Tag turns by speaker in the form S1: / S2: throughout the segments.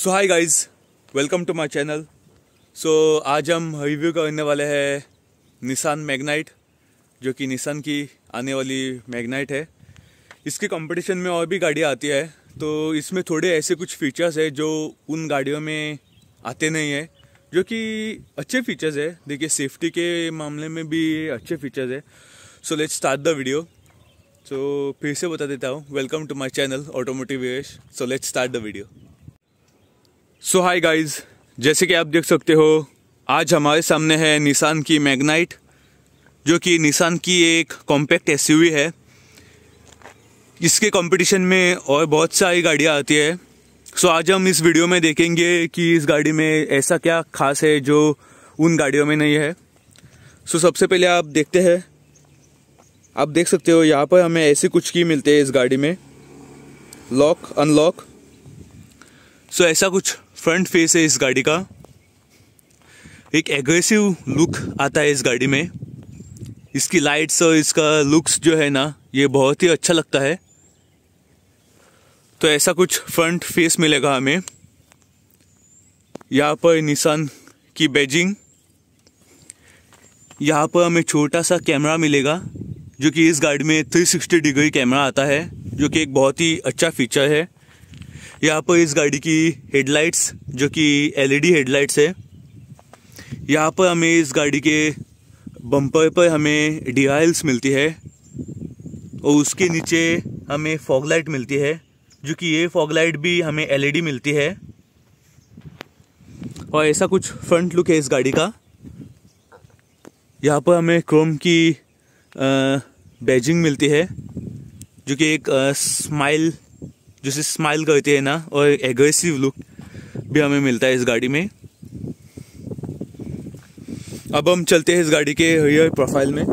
S1: so hi guys welcome to my channel so आज हम review करने वाले हैं निसान मैगनाइट जो कि निसान की आने वाली मैगनाइट है इसके कंपटीशन में और भी गाड़ियाँ आती है तो इसमें थोड़े ऐसे कुछ फीचर्स है जो उन गाड़ियों में आते नहीं है जो कि अच्छे फीचर्स है देखिए सेफ्टी के मामले में भी अच्छे फीचर्स है so let start the video so फिर से बता देता हूँ welcome to my channel automotive so let start the video so hi guys जैसे कि आप देख सकते हो आज हमारे सामने है निसान की मैग्नाइट जो कि निसान की एक कॉम्पैक्ट एस है इसके कंपटीशन में और बहुत सारी गाड़ियाँ आती है सो आज हम इस वीडियो में देखेंगे कि इस गाड़ी में ऐसा क्या खास है जो उन गाड़ियों में नहीं है सो सबसे पहले आप देखते हैं आप देख सकते हो यहाँ पर हमें ऐसे कुछ की मिलते हैं इस गाड़ी में लॉक अनलॉक सो ऐसा कुछ फ्रंट फेस है इस गाड़ी का एक एग्रेसिव लुक आता है इस गाड़ी में इसकी लाइट्स और इसका लुक्स जो है ना ये बहुत ही अच्छा लगता है तो ऐसा कुछ फ्रंट फेस मिलेगा हमें यहाँ पर निशान की बेजिंग यहाँ पर हमें छोटा सा कैमरा मिलेगा जो कि इस गाड़ी में 360 डिग्री कैमरा आता है जो कि एक बहुत ही अच्छा फीचर है यहाँ पर इस गाड़ी की हेडलाइट्स जो कि एलईडी हेडलाइट्स e है यहाँ पर हमें इस गाड़ी के बम्पर पर हमें डी मिलती है और उसके नीचे हमें फॉग लाइट मिलती है जो कि ये फॉग लाइट भी हमें एलईडी e मिलती है और ऐसा कुछ फ्रंट लुक है इस गाड़ी का यहाँ पर हमें क्रोम की बैजिंग मिलती है जो कि एक स्माइल जैसे स्माइल करते है ना और एग्रेसिव लुक भी हमें मिलता है इस गाड़ी में अब हम चलते हैं इस गाड़ी के रियर प्रोफाइल में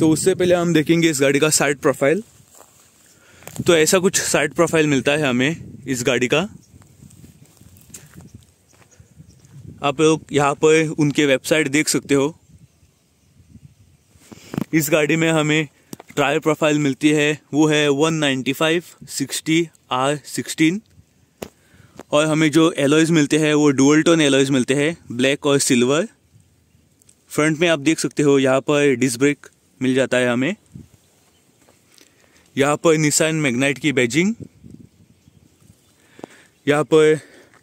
S1: तो उससे पहले हम देखेंगे इस गाड़ी का साइड प्रोफाइल तो ऐसा कुछ साइड प्रोफाइल मिलता है हमें इस गाड़ी का आप लोग यहाँ पर उनके वेबसाइट देख सकते हो इस गाड़ी में हमें ट्रायल प्रोफाइल मिलती है वो है 195, नाइन्टी आर सिक्सटीन और हमें जो एलॉयज़ मिलते हैं वो डुअल टोन एलॉयज़ मिलते हैं ब्लैक और सिल्वर फ्रंट में आप देख सकते हो यहाँ पर डिस्क ब्रेक मिल जाता है हमें यहाँ पर निसान मैग्नाइट की बैजिंग यहाँ पर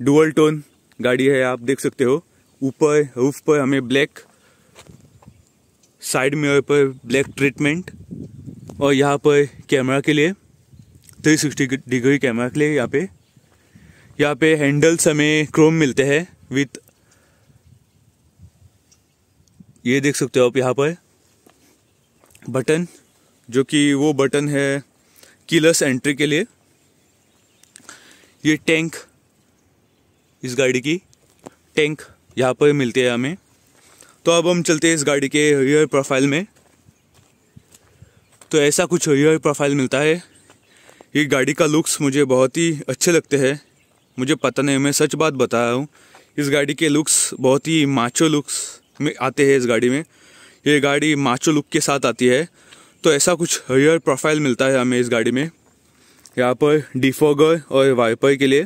S1: डुअल टोन गाड़ी है आप देख सकते हो ऊपर रूफ पर हमें ब्लैक साइड में पर ब्लैक ट्रीटमेंट और यहाँ पर कैमरा के लिए 360 डिग्री कैमरा के लिए यहाँ पे यहाँ पे हैंडल्स हमें क्रोम मिलते हैं विथ ये देख सकते हो आप यहाँ पर बटन जो कि वो बटन है कीलस एंट्री के लिए ये टैंक इस गाड़ी की टैंक यहाँ पर मिलती है हमें तो अब हम चलते हैं इस गाड़ी के रियर प्रोफाइल में तो ऐसा कुछ रियर प्रोफाइल मिलता है ये गाड़ी का लुक्स मुझे बहुत ही अच्छे लगते हैं मुझे पता नहीं मैं सच बात बता रहा हूँ इस गाड़ी के लुक्स बहुत ही माचो लुक्स में आते हैं इस गाड़ी में ये गाड़ी माचो लुक के साथ आती है तो ऐसा कुछ रियर प्रोफाइल मिलता है हमें इस गाड़ी में यहाँ पर डिफोगर और वाइपर के लिए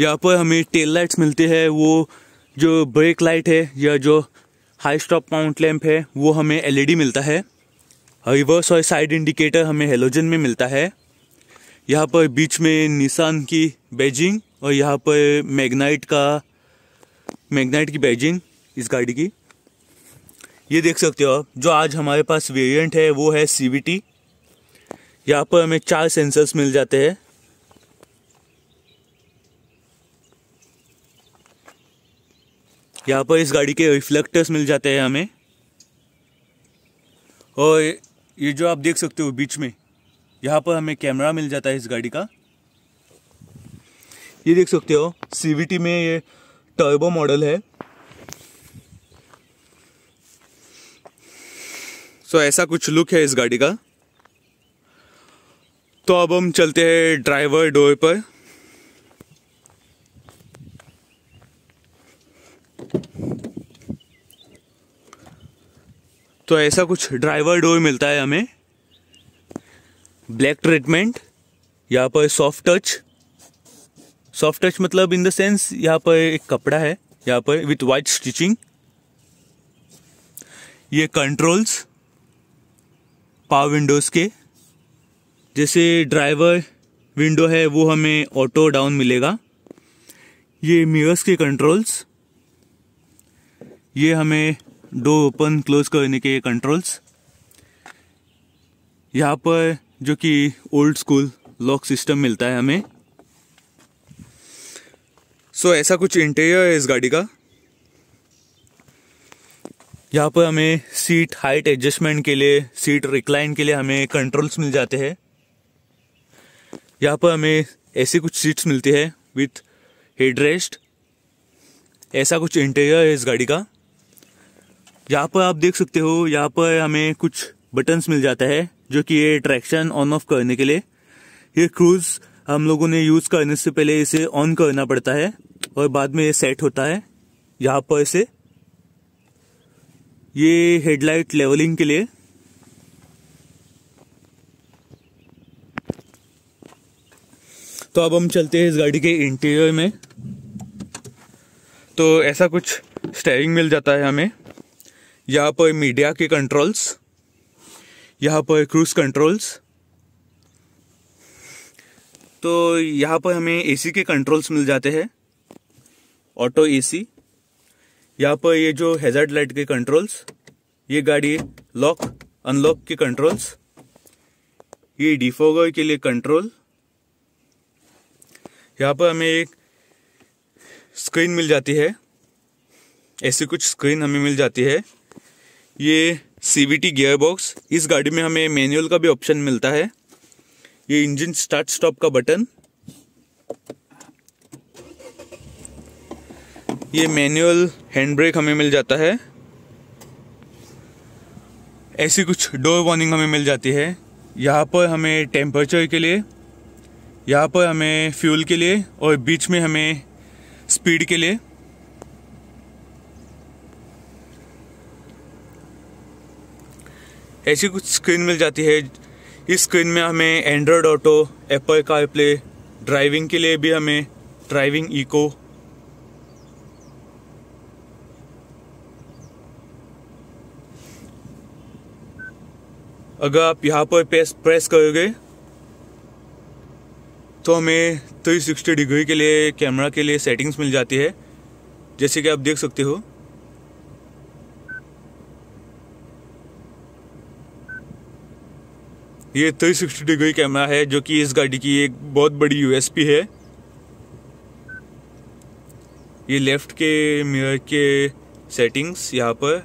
S1: यहाँ पर हमें टेल लाइट्स मिलते हैं वो जो ब्रेक लाइट है या जो हाई स्टॉप माउंट लैम्प है वो हमें एलईडी मिलता है रिवर्स और साइड इंडिकेटर हमें हेलोजन में मिलता है यहाँ पर बीच में निशान की बैजिंग और यहाँ पर मैग्नाइट का मैग्नाइट की बैजिंग इस गाड़ी की ये देख सकते हो आप जो आज हमारे पास वेरिएंट है वो है सी यहाँ पर हमें चार सेंसर्स मिल जाते हैं यहाँ पर इस गाड़ी के रिफ्लेक्टर्स मिल जाते हैं हमें और ये जो आप देख सकते हो बीच में यहाँ पर हमें कैमरा मिल जाता है इस गाड़ी का ये देख सकते हो सीवीटी में ये टर्बो मॉडल है सो so, ऐसा कुछ लुक है इस गाड़ी का तो अब हम चलते हैं ड्राइवर डोर पर तो ऐसा कुछ ड्राइवर डोर मिलता है हमें ब्लैक ट्रीटमेंट यहाँ पर सॉफ्ट टच सॉफ्ट टच मतलब इन द सेंस यहाँ पर एक कपड़ा है यहाँ पर विथ वाइट स्टिचिंग ये कंट्रोल्स पावर विंडोज के जैसे ड्राइवर विंडो है वो हमें ऑटो डाउन मिलेगा ये मिरर्स के कंट्रोल्स ये हमें डोर ओपन क्लोज करने के कंट्रोल्स यहाँ पर जो कि ओल्ड स्कूल लॉक सिस्टम मिलता है हमें सो so, ऐसा कुछ इंटीरियर है इस गाड़ी का यहाँ पर हमें सीट हाइट एडजस्टमेंट के लिए सीट रिक्लाइन के लिए हमें कंट्रोल्स मिल जाते हैं यहाँ पर हमें ऐसी कुछ सीट्स मिलती है विथ हेड रेस्ट ऐसा कुछ इंटीरियर है इस गाड़ी का यहाँ पर आप देख सकते हो यहाँ पर हमें कुछ बटन्स मिल जाता है जो कि ये ट्रैक्शन ऑन ऑफ करने के लिए ये क्रूज हम लोगों ने यूज करने से पहले इसे ऑन करना पड़ता है और बाद में ये सेट होता है यहाँ पर इसे ये हेडलाइट लेवलिंग के लिए तो अब हम चलते हैं इस गाड़ी के इंटीरियर में तो ऐसा कुछ स्टेयरिंग मिल जाता है हमें यहाँ पर मीडिया के कंट्रोल्स यहाँ पर क्रूज कंट्रोल्स तो यहाँ पर हमें एसी के कंट्रोल्स मिल जाते हैं ऑटो एसी यहाँ पर ये जो हेजर्ड लाइट के कंट्रोल्स ये गाड़ी लॉक अनलॉक के कंट्रोल्स ये डिफोगर के लिए कंट्रोल यहाँ पर हमें एक स्क्रीन मिल जाती है ऐसी कुछ स्क्रीन हमें मिल जाती है ये सीवीटी गियर बॉक्स इस गाड़ी में हमें मैनुअल का भी ऑप्शन मिलता है ये इंजन स्टार्ट स्टॉप का बटन ये मैनुअल हैंड ब्रेक हमें मिल जाता है ऐसी कुछ डोर वार्निंग हमें मिल जाती है यहाँ पर हमें टेम्परेचर के लिए यहाँ पर हमें फ्यूल के लिए और बीच में हमें स्पीड के लिए ऐसी कुछ स्क्रीन मिल जाती है इस स्क्रीन में हमें एंड्रॉयड ऑटो एप्पल का प्ले ड्राइविंग के लिए भी हमें ड्राइविंग इको अगर आप यहाँ पर प्रेस प्रेस करोगे तो हमें 360 डिग्री के लिए कैमरा के लिए सेटिंग्स मिल जाती है जैसे कि आप देख सकते हो ये थ्री सिक्सटी डिग्री कैमरा है जो कि इस गाड़ी की एक बहुत बड़ी यूएसपी है ये लेफ्ट के मिरर के सेटिंग्स यहाँ पर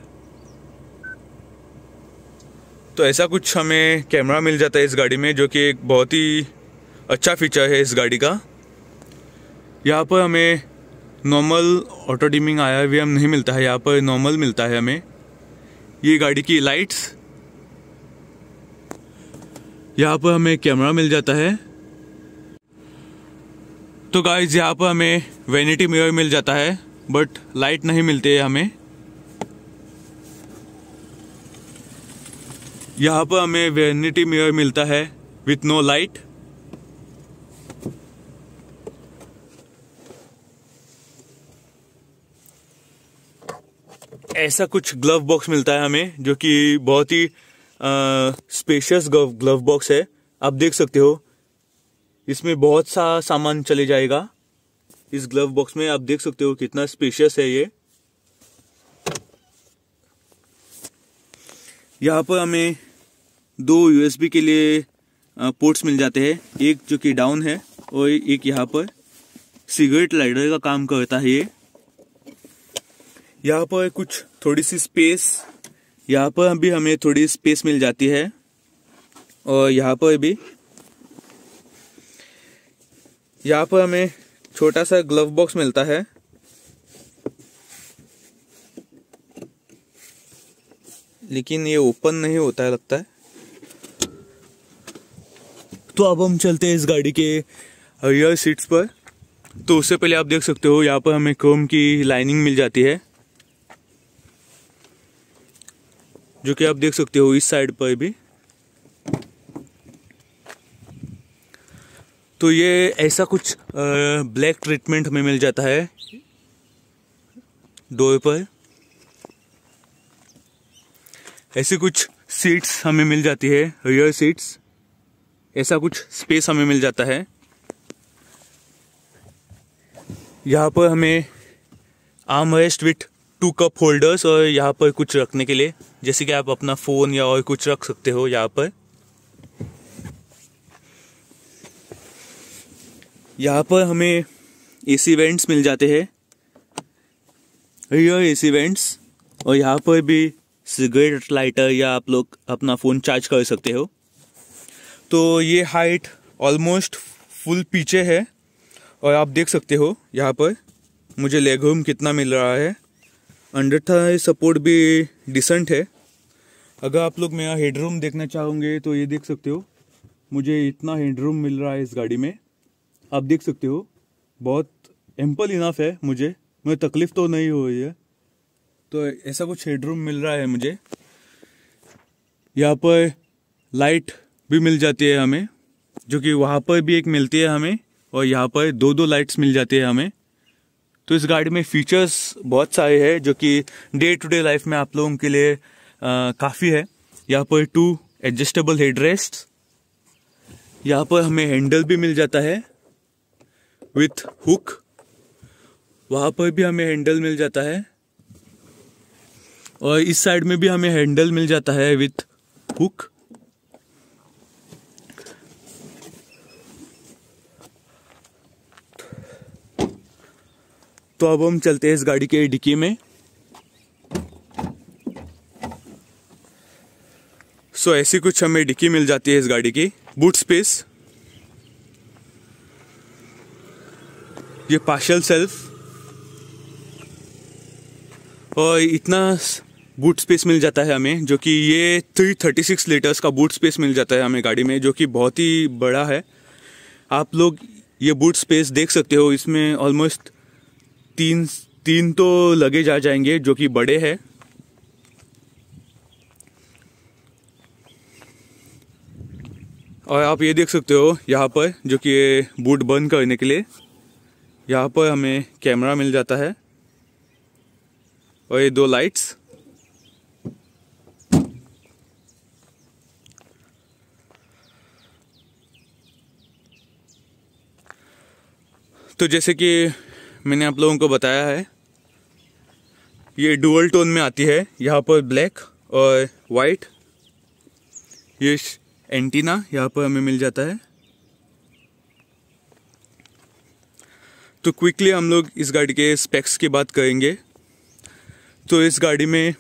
S1: तो ऐसा कुछ हमें कैमरा मिल जाता है इस गाड़ी में जो कि एक बहुत ही अच्छा फीचर है इस गाड़ी का यहाँ पर हमें नॉर्मल ऑटो डिमिंग आया वी नहीं मिलता है यहाँ पर नॉर्मल मिलता है हमें ये गाड़ी की लाइट्स यहाँ पर हमें कैमरा मिल जाता है तो गाइज यहाँ पर हमें वेनिटी मिरर मिल जाता है बट लाइट नहीं मिलती है हमें यहाँ पर हमें वेनिटी मिरर मिलता है विथ नो लाइट ऐसा कुछ ग्लव बॉक्स मिलता है हमें जो कि बहुत ही स्पेशियस ग्लव बॉक्स है आप देख सकते हो इसमें बहुत सा सामान चले जाएगा इस ग्लव बॉक्स में आप देख सकते हो कितना स्पेशियस है ये यहाँ पर हमें दो यूएसबी के लिए पोर्ट्स मिल जाते हैं एक जो कि डाउन है और एक यहाँ पर सिगरेट लाइटर का काम करता है ये यहाँ पर कुछ थोड़ी सी स्पेस यहाँ पर अभी हमें थोड़ी स्पेस मिल जाती है और यहाँ पर भी यहाँ पर हमें छोटा सा ग्लव बॉक्स मिलता है लेकिन ये ओपन नहीं होता है लगता है तो अब हम चलते हैं इस गाड़ी के रियर सीट्स पर तो उससे पहले आप देख सकते हो यहाँ पर हमें क्रोम की लाइनिंग मिल जाती है जो कि आप देख सकते हो इस साइड पर भी तो ये ऐसा कुछ ब्लैक ट्रीटमेंट हमें मिल जाता है डोर पर ऐसी कुछ सीट्स हमें मिल जाती है रियर सीट्स ऐसा कुछ स्पेस हमें मिल जाता है यहाँ पर हमें arm rest with two cup holders और यहाँ पर कुछ रखने के लिए जैसे कि आप अपना फ़ोन या और कुछ रख सकते हो यहाँ पर यहाँ पर हमें एसी वेंट्स मिल जाते हैं रियर एसी वेंट्स और यहाँ पर भी सिगरेट लाइटर या आप लोग अपना फ़ोन चार्ज कर सकते हो तो ये हाइट ऑलमोस्ट फुल पीछे है और आप देख सकते हो यहाँ पर मुझे लेग रूम कितना मिल रहा है अंडर था सपोर्ट भी डिसेंट है अगर आप लोग मेरा हेडरूम देखना चाहोगे तो ये देख सकते हो मुझे इतना हेडरूम मिल रहा है इस गाड़ी में आप देख सकते हो बहुत एम्पल इनाफ है मुझे मुझे तकलीफ तो नहीं हो रही है तो ऐसा कुछ हेडरूम मिल रहा है मुझे यहाँ पर लाइट भी मिल जाती है हमें जो कि वहाँ पर भी एक मिलती है हमें और यहाँ पर दो दो लाइट्स मिल जाती है हमें तो इस गाड़ी में फीचर्स बहुत सारे हैं जो कि डे टू डे लाइफ में आप लोगों के लिए काफ़ी है यहाँ पर टू एडजस्टेबल हेड रेस्ट यहाँ पर हमें हैंडल भी मिल जाता है विथ हुक वहाँ पर भी हमें हैंडल मिल जाता है और इस साइड में भी हमें हैंडल मिल जाता है विथ हुक तो अब हम चलते हैं इस गाड़ी के डिक्की में सो so, ऐसी कुछ हमें डिक्की मिल जाती है इस गाड़ी की बूट स्पेस ये पार्शल सेल्फ और इतना बूट स्पेस मिल जाता है हमें जो कि ये 336 लीटर्स का बूट स्पेस मिल जाता है हमें गाड़ी में जो कि बहुत ही बड़ा है आप लोग ये बूट स्पेस देख सकते हो इसमें ऑलमोस्ट तीन तीन तो लगेज आ जाएंगे जो कि बड़े हैं और आप ये देख सकते हो यहाँ पर जो कि ये बूट बंद करने के लिए यहाँ पर हमें कैमरा मिल जाता है और ये दो लाइट्स तो जैसे कि मैंने आप लोगों को बताया है ये डुअल टोन में आती है यहाँ पर ब्लैक और वाइट ये एंटीना यहाँ पर हमें मिल जाता है तो क्विकली हम लोग इस गाड़ी के स्पेक्स की बात करेंगे तो इस गाड़ी में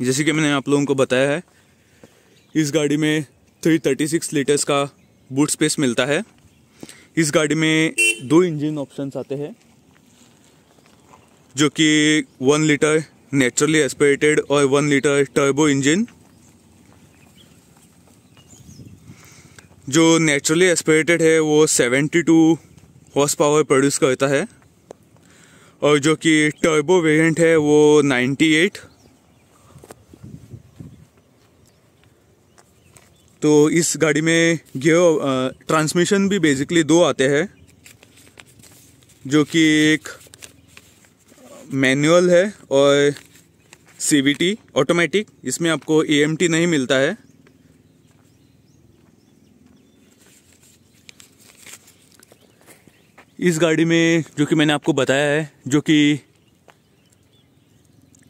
S1: जैसे कि मैंने आप लोगों को बताया है इस गाड़ी में 336 लीटर्स का बूट स्पेस मिलता है इस गाड़ी में दो इंजन ऑप्शन आते हैं जो कि वन लीटर नेचुरली एस्पिरेटेड और वन लीटर टर्बो इंजन जो नेचुरली एस्पिरेटेड है वो 72 हॉर्स पावर प्रोड्यूस करता है और जो कि टर्बो वेरिएंट है वो 98 तो इस गाड़ी में गियर ट्रांसमिशन भी बेसिकली दो आते हैं जो कि एक मैनुअल है और सीवीटी ऑटोमेटिक इसमें आपको एएमटी नहीं मिलता है इस गाड़ी में जो कि मैंने आपको बताया है जो कि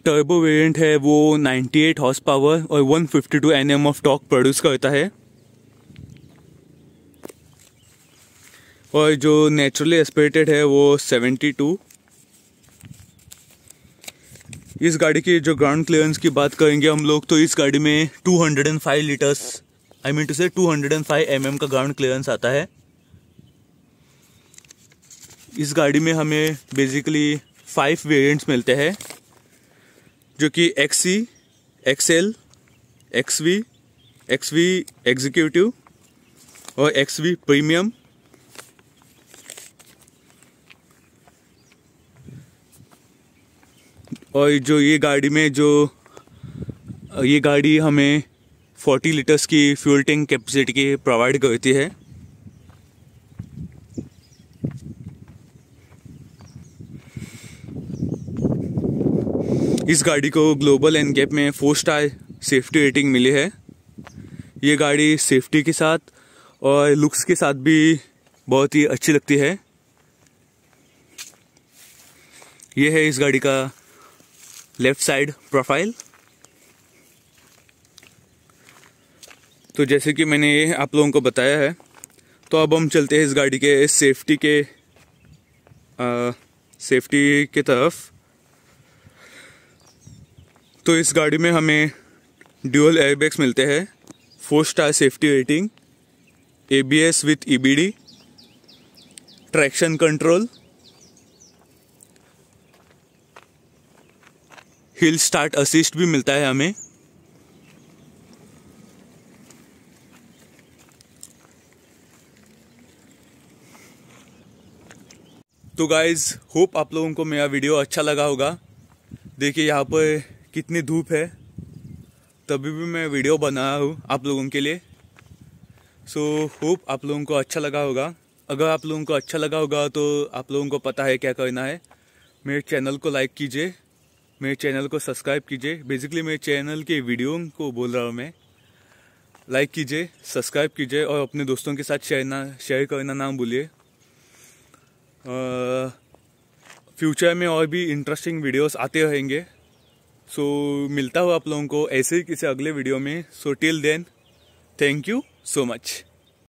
S1: टर्बो वेरिएंट है वो 98 हॉर्स पावर और 152 fifty M of torque produce करता है और जो नेचुरली एस्पिरेटेड है वो 72 इस गाड़ी की जो ग्राउंड क्लियरेंस की बात करेंगे हम लोग तो इस गाड़ी में 205 लीटर्स आई मीन टू से एम एम का ग्राउंड क्लियरेंस आता है इस गाड़ी में हमें बेसिकली फाइव वेरिएंट्स मिलते हैं जो कि एक्सी वी एक्स वी एग्जीक्यूटिव और एक्स वी प्रीमियम और जो ये गाड़ी में जो ये गाड़ी हमें 40 लीटर्स की फ्यूल टैंक कैपेसिटी की प्रोवाइड करती है इस गाड़ी को ग्लोबल एनकेप में फोर स्टार सेफ्टी रेटिंग मिली है ये गाड़ी सेफ्टी के साथ और लुक्स के साथ भी बहुत ही अच्छी लगती है ये है इस गाड़ी का लेफ्ट साइड प्रोफाइल तो जैसे कि मैंने ये आप लोगों को बताया है तो अब हम चलते हैं इस गाड़ी के सेफ्टी के आ, सेफ्टी के तरफ तो इस गाड़ी में हमें ड्यूअल एयरबैग्स मिलते हैं four star safety rating A B S with E B D traction control hill start assist भी मिलता है हमें तो गाइज़ होप आप लोगों को मेरा वीडियो अच्छा लगा होगा देखिए यहाँ पर कितनी धूप है तभी भी मैं वीडियो बनाया हूँ आप लोगों के लिए सो so, होप आप लोगों को अच्छा लगा होगा अगर आप लोगों को अच्छा लगा होगा तो आप लोगों को पता है क्या करना है मेरे चैनल को लाइक कीजिए मेरे चैनल को सब्सक्राइब कीजिए बेसिकली मेरे चैनल के वीडियो को बोल रहा हूँ मैं लाइक कीजिए सब्सक्राइब कीजिए और अपने दोस्तों के साथ शेयर ना शेयर करना ना भूलिए फ्यूचर uh, में और भी इंटरेस्टिंग वीडियोस आते रहेंगे सो so, मिलता हूँ आप लोगों को ऐसे ही किसी अगले वीडियो में so till then thank you so much